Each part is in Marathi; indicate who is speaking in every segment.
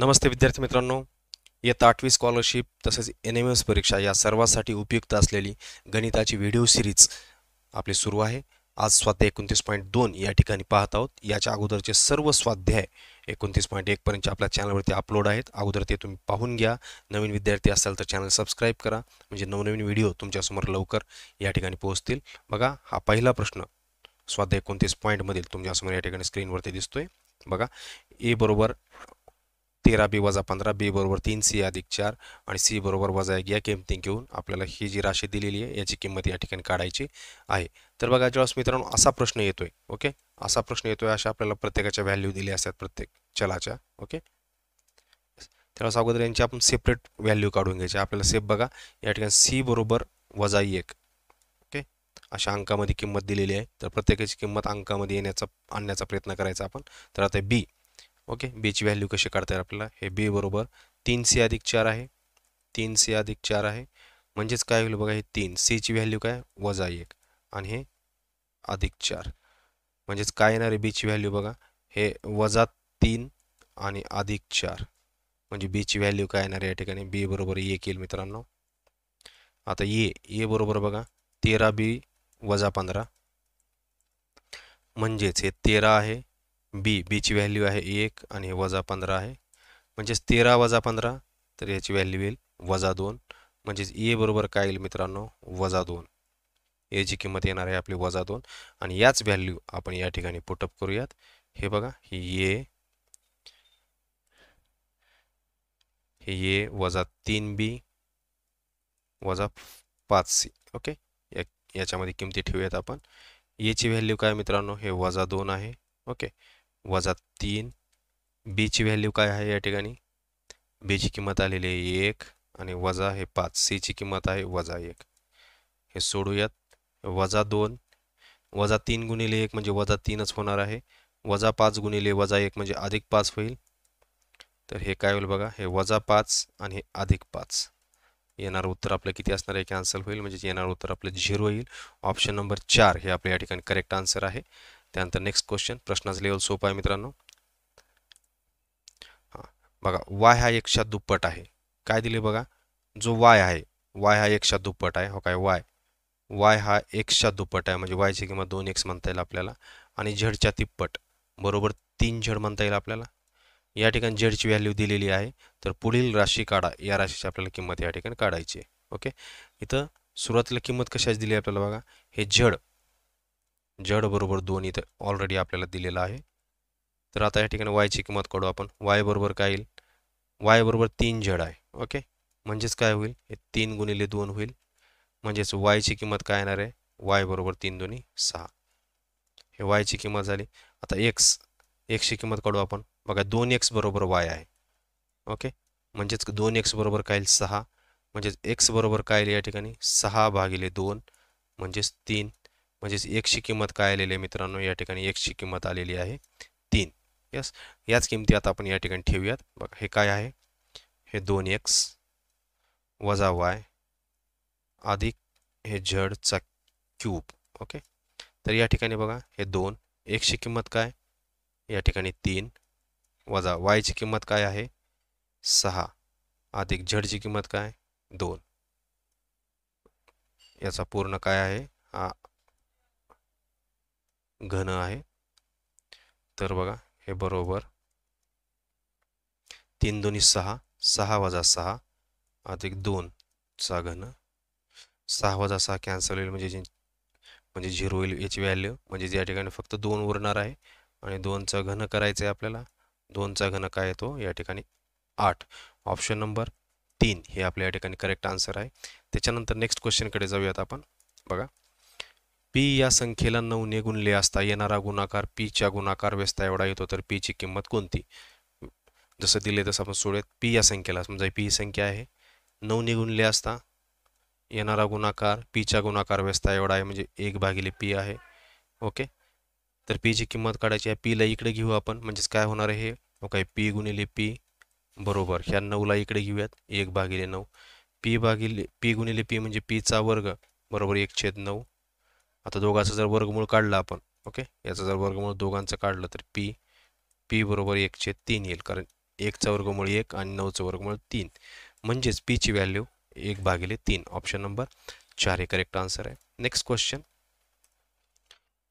Speaker 1: नमस्ते विद्यार्थी मित्रांनो इयत्ता आठवी स्कॉलरशिप तसेच एन एम एस परीक्षा या सर्वांसाठी उपयुक्त असलेली गणिताची व्हिडिओ सिरीज आपली सुरू आहे आज स्वाध्याय एकोणतीस पॉईंट दोन या ठिकाणी पाहत आहोत याच्या अगोदरचे सर्व स्वाध्याय एकोणतीस पॉईंट एकपर्यंत आपल्या चॅनलवरती अपलोड आहेत अगोदर ते तुम्ही पाहून घ्या नवीन विद्यार्थी असाल तर चॅनल सबस्क्राईब करा म्हणजे नवनवीन व्हिडिओ तुमच्यासमोर लवकर या ठिकाणी पोहोचतील बघा हा पहिला प्रश्न स्वाध्याय एकोणतीस पॉईंटमधील तुमच्यासमोर या ठिकाणी स्क्रीनवरती दिसतोय बघा ए बरोबर तेरा बी वजा पंधरा बी बरोबर तीन सी अधिक चार आणि सी बरोबर वजा एक या किमती घेऊन आपल्याला ही जी राशी दिलेली आहे याची किंमत या ठिकाणी काढायची आहे तर बघा जेव्हा मित्रांनो असा प्रश्न येतोय ओके असा प्रश्न येतोय अशा आपल्याला प्रत्येकाच्या व्हॅल्यू दिल्या असतात प्रत्येक चलाच्या ओके त्यावेळेस अगोदर यांची आपण सेपरेट व्हॅल्यू काढून घ्यायची आपल्याला सेप बघा या ठिकाणी सी बरोबर वजा एक ओके अशा अंकामध्ये किंमत दिलेली आहे तर प्रत्येकाची किंमत अंकामध्ये येण्याचा आणण्याचा प्रयत्न करायचा आपण तर आता बी ओके बीची व्हॅल्यू कशी काढता येईल आपल्याला हे बी बरोबर तीन सी अधिक चार आहे तीन सी अधिक चार आहे म्हणजेच काय होईल बघा हे तीन सीची व्हॅल्यू काय वजा एक आणि हे अधिक चार म्हणजेच काय येणार आहे बीची व्हॅल्यू बघा हे वजा तीन आणि अधिक चार म्हणजे बीची व्हॅल्यू काय येणार या ठिकाणी बी बरोबर एक येईल मित्रांनो आता ये ए बरोबर बघा तेरा बी वजा पंधरा म्हणजेच हे तेरा आहे बी बीची व्हॅल्यू आहे एक आणि हे वजा पंधरा आहे म्हणजेच तेरा वजा पंधरा तर याची व्हॅल्यू येईल वजा दोन म्हणजेच ए बरोबर काय येईल मित्रांनो वजा दोन एची किंमत येणार आहे आपली वजा दोन आणि याच व्हॅल्यू आपण या ठिकाणी पुटअप करूयात हे बघा ही ए हे ए वजा तीन बी वजा पाच सी ओके या याच्यामध्ये किमती ठेवूयात आपण एची व्हॅल्यू काय मित्रांनो हे वजा दोन आहे ओके वजा तीन बीची व्हॅल्यू काय आहे या ठिकाणी बीची किंमत आलेली आहे एक आणि वजा हे पाच सीची किंमत आहे वजा एक हे सोडूयात वजा दोन वजा तीन गुणिले एक म्हणजे वजा तीनच होणार आहे वजा पाच गुणिले वजा एक म्हणजे अधिक पाच होईल तर हे काय होईल बघा हे वजा पाच आणि अधिक पाच येणारं उत्तर आपलं किती असणार आहे कॅन्सल होईल म्हणजे येणारं उत्तर आपलं झिरो येईल ऑप्शन नंबर चार हे आपलं या ठिकाणी करेक्ट आन्सर आहे त्यानंतर नेक्स्ट क्वेश्चन प्रश्नाचं लेवल सोपं आहे मित्रांनो हां बघा वाय हा एकशा दुप्पट आहे काय दिले बघा जो वाय आहे वाय हा एकशा दुप्पट आहे हो काय वाय वाय हा एकशा दुप्पट आहे म्हणजे वायची किंमत दोन एक्स म्हणता येईल आपल्याला आणि झेडच्या तिप्पट बरोबर तीन झड म्हणता येईल आपल्याला या ठिकाणी झेडची व्हॅल्यू दिलेली आहे तर पुढील राशी काढा या राशीची आपल्याला किंमत या ठिकाणी काढायची ओके इथं सुरुवातीला किंमत कशाची दिली आपल्याला बघा हे झड जड बरोबर दोन इथं ऑलरेडी आपल्याला दिलेलं आहे तर आता या ठिकाणी वायची किंमत काढू आपण वाय बरोबर काय येईल वाय बरोबर तीन जड आहे ओके म्हणजेच काय होईल हे तीन गुणिले दोन होईल म्हणजेच वायची किंमत काय येणार आहे वाय बरोबर तीन दोन्ही सहा हे वायची किंमत झाली आता एक्स एक्सची किंमत काढू आपण बघा दोन एक्स बरोबर वाय आहे ओके म्हणजेच दोन एक्स बरोबर काय येईल सहा म्हणजेच एक्स बरोबर काय येईल या ठिकाणी सहा भागिले दोन म्हणजेच तीन म्हणजेच एकशी किंमत काय आलेली आहे मित्रांनो या ठिकाणी एकशी किंमत आलेली आहे तीन यस याच किमती आता आपण या ठिकाणी ठेवूयात बघा हे काय आहे हे दोन एक्स वजा वाय अधिक हे झडचा क्यूब ओके तर या ठिकाणी बघा हे दोन एक्सची किंमत काय या ठिकाणी तीन वजा वायची किंमत काय आहे सहा अधिक झडची किंमत काय दोन याचा पूर्ण काय आहे हा घन आहे तर बघा हे बरोबर तीन दोन्ही सहा सहा वजा सहा अधिक दोनचा घन सहा वजा सहा कॅन्सल होईल म्हणजे म्हणजे झिरो होईल याची व्हॅल्यू म्हणजे या ठिकाणी फक्त दोन उरणार आहे आणि दोनचा घन करायचं आहे आपल्याला दोनचा घन काय येतो या ठिकाणी आठ ऑप्शन नंबर तीन हे आपल्या या ठिकाणी करेक्ट आन्सर आहे त्याच्यानंतर नेक्स्ट क्वेश्चनकडे जाऊयात आपण बघा पी या संख्येला नऊने गुणले असता येणारा गुणाकार पीच्या गुणाकार व्यस्ता एवढा येतो तर पीची किंमत कोणती जसं दिले तसं आपण सोडूयात पी या संख्येला समजा पी संख्या आहे नऊने गुणले असता येणारा गुणाकार पीच्या गुणाकार व्यस्ता एवढा आहे म्हणजे एक भागिले पी आहे ओके तर पीची किंमत काढायची आहे पीला इकडे घेऊ आपण म्हणजेच काय होणार आहे हे काय पी गुणिले पी बरोबर ह्या नऊला इकडे घेऊयात एक भागिले नऊ पी भागिले पी गुणिले पी म्हणजे पीचा वर्ग बरोबर एक छेद नऊ आता दोघांचा जर वर्गमूळ काढला आपण ओके याचा जर वर्गमूळ दोघांचं काढलं तर पी पी बरोबर एकशे तीन येईल कारण एकचं वर्गमूळ एक आणि नऊचं वर्गमूळ तीन म्हणजेच पीची व्हॅल्यू एक भागिले तीन ऑप्शन नंबर चार हे करेक्ट आन्सर आहे नेक्स्ट क्वेश्चन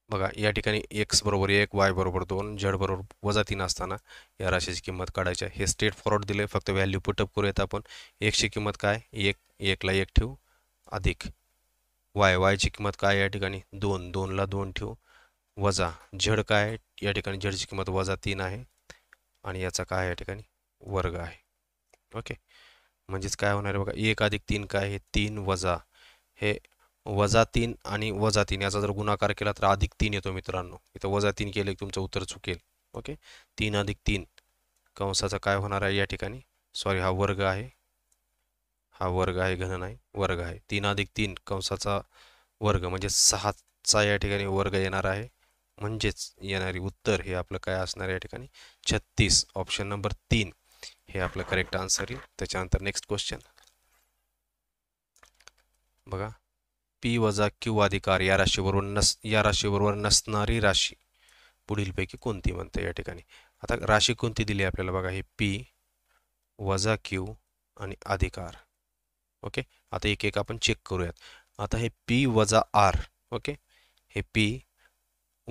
Speaker 1: बघा या ठिकाणी एक्स बरोबर एक वाय बरोबर दोन जडबरोबर बरोबर वजा तीन असताना या राशीची किंमत काढायची आहे हे स्टेट फॉरवर्ड दिले फक्त व्हॅल्यू पुटअप करूयात आपण एकची किंमत काय एक एकला एक ठेवू अधिक वाय वायची किंमत काय या ठिकाणी दोन दोनला दोन ठेवू वजा झड काय या ठिकाणी झडची किंमत वजा तीन आहे आणि याचा काय या ठिकाणी वर्ग आहे ओके म्हणजेच काय होणार आहे बघा एक अधिक तीन काय हे तीन वजा हे वजा तीन आणि वजा तीन याचा जर गुणाकार केला तर अधिक तीन येतो मित्रांनो इथं वजा तीन केले की तुमचं उत्तर चुकेल ओके तीन अधिक तीन कंसाचा काय होणार आहे या ठिकाणी सॉरी हा वर्ग आहे हा वर्ग आहे घन नाही वर्ग आहे तीन अधिक तीन कंसाचा वर्ग म्हणजे सहाचा या ठिकाणी वर्ग येणार आहे म्हणजेच येणारी उत्तर हे आपलं काय असणार या ठिकाणी छत्तीस ऑप्शन नंबर तीन हे आपलं करेक्ट आन्सर येईल त्याच्यानंतर नेक्स्ट क्वेश्चन बघा पी वजा क्यू अधिकार या राशीबरोबर नस या राशीबरोबर नसणारी राशी पुढीलपैकी कोणती म्हणते या ठिकाणी आता राशी कोणती दिली आपल्याला बघा हे पी वजा क्यू आणि अधिकार ओके आता एक एक आपण चेक करूयात आता हे पी वजा आर ओके हे पी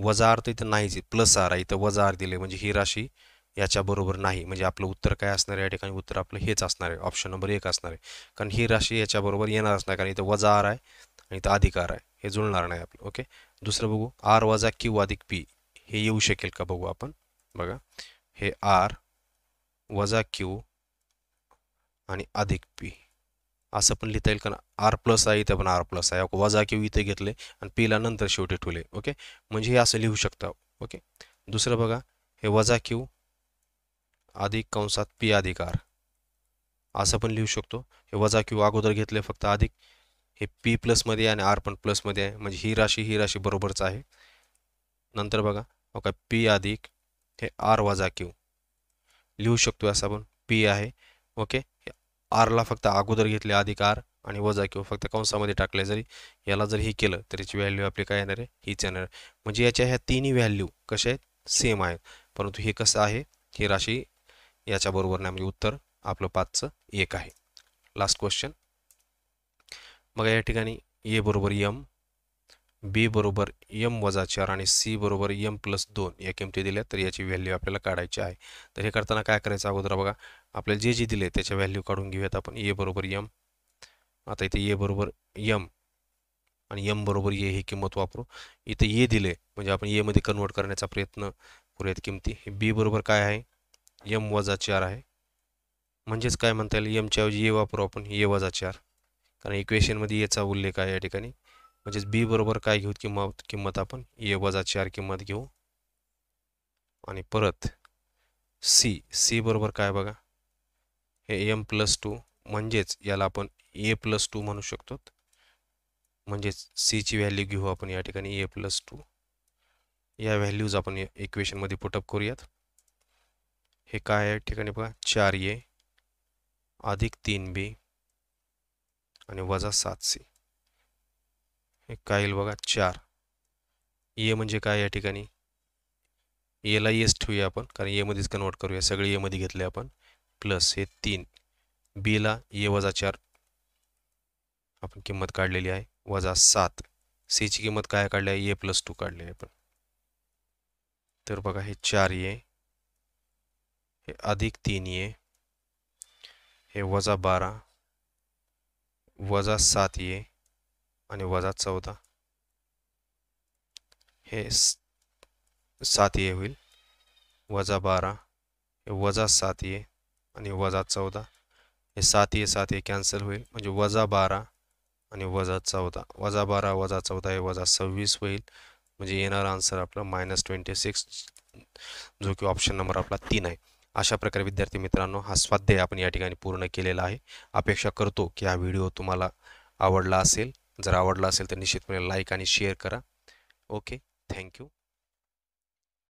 Speaker 1: वजा आर तर इथं नाहीच प्लस आर आहे इथं वजा आर दिले म्हणजे ही राशी याच्याबरोबर नाही म्हणजे आपलं उत्तर काय असणार आहे या ठिकाणी उत्तर आपलं हेच असणार आहे ऑप्शन नंबर एक असणार आहे कारण ही राशी याच्याबरोबर येणार असणार कारण इथं वजा आर आहे आणि इथं अधिकार आहे हे जुळणार नाही आपलं ओके दुसरं बघू आर वजा क्यू अधिक पी हे येऊ शकेल का बघू आपण बघा हे आर वजा क्यू आणि अधिक पी असं पण लिहिता येईल कारण आर प्लस आहे इथे पण आर प्लस आहे वजा किंवा इथे घेतले आणि पीला नंतर शेवटी ठेवले ओके म्हणजे हे असं लिहू शकता ओके दुसरं बघा हे वजा क्यू अधिक कंसात पी अधिक आर असं पण लिहू शकतो हे वजा क्यू अगोदर घेतले फक्त अधिक हे पी प्लसमध्ये आहे आणि आर पण प्लसमध्ये आहे म्हणजे ही राशी ही राशी बरोबरच आहे नंतर बघा ओके पी अधिक हे आर वजा क्यू लिहू शकतो असं आपण पी आहे ओके आरला फक्त अगोदर घेतले अधिकार आणि वजा किंवा फक्त कंसामध्ये टाकले जरी याला जर हे केलं तर याची व्हॅल्यू आपली काय येणार आहे हीच येणार आहे म्हणजे याच्या ह्या तिन्ही व्हॅल्यू कशा आहेत सेम आहेत परंतु हे कसं आहे ही राशी याच्याबरोबर नाही म्हणजे उत्तर आपलं पाचचं एक आहे लास्ट क्वेश्चन मग या ठिकाणी ए बरोबर यम बी बरोबर यम वजा चार आणि सी बरोबर यम प्लस दोन या किमती दिल्या तर याची व्हॅल्यू आपल्याला काढायची आहे तर हे करताना काय करायचं अगोदर बघा आपल्याला जे जे दिले त्याच्या व्हॅल्यू काढून घेऊयात आपण ए बरोबर यम आता इथे ए बरोबर यम आणि यम बरोबर ये ही किंमत वापरू इथे ये दिले म्हणजे आपण येमध्ये कन्वर्ट करण्याचा प्रयत्न करूयात किमती बी बरोबर काय आहे यम वजा चार आहे म्हणजेच काय म्हणता येईल एमच्या ऐवजी ए वापरू आपण ए वजा चार कारण इक्वेशनमध्ये एचा उल्लेख आहे या ठिकाणी म्हणजेच बी बरोबर काय घेऊ किंमत किंमत आपण ए वजा चार किंमत घेऊ आणि परत सी सी बरोबर काय बघा हे एम प्लस टू म्हणजेच याला आपण ए प्लस टू म्हणू शकतो म्हणजेच सीची व्हॅल्यू घेऊ आपण या ठिकाणी ए प्लस टू या व्हॅल्यूज आपण इक्वेशनमध्ये पुटअप करूयात हे काय आहे ठिकाणी बघा चार ए अधिक तीन बी आणि वजा सात सी एक काय येईल बघा चार ए म्हणजे काय या ठिकाणी एला एस ठेवूया आपण कारण एमध्येच कन्वर्ट करूया सगळे एमध्ये घेतले आपण प्लस हे तीन बीला ए वजा चार आपण किंमत काढलेली आहे वजा सात सीची किंमत काय काढली आहे ए प्लस टू काढली आहे आपण तर बघा हे चार ए हे अधिक तीन ए हे वजा बारा वजा सात ए आणि वजा चौदा हे सात ये होईल वजा बारा हे वजा सात ये आणि वजा चौदा हे सात ये सात ये कॅन्सल होईल म्हणजे वजा बारा आणि वजा चौदा वजा बारा वजा चौदा हे वजा सव्वीस होईल म्हणजे येणारा आन्सर आपला मायनस ट्वेंटी सिक्स जो की ऑप्शन नंबर आपला तीन आहे अशा प्रकारे विद्यार्थी मित्रांनो हा स्वाध्याय आपण या ठिकाणी पूर्ण केलेला आहे अपेक्षा करतो की हा व्हिडिओ तुम्हाला आवडला असेल जर आवडला असेल तर निश्चितपणे लाईक आणि शेअर करा ओके थँक्यू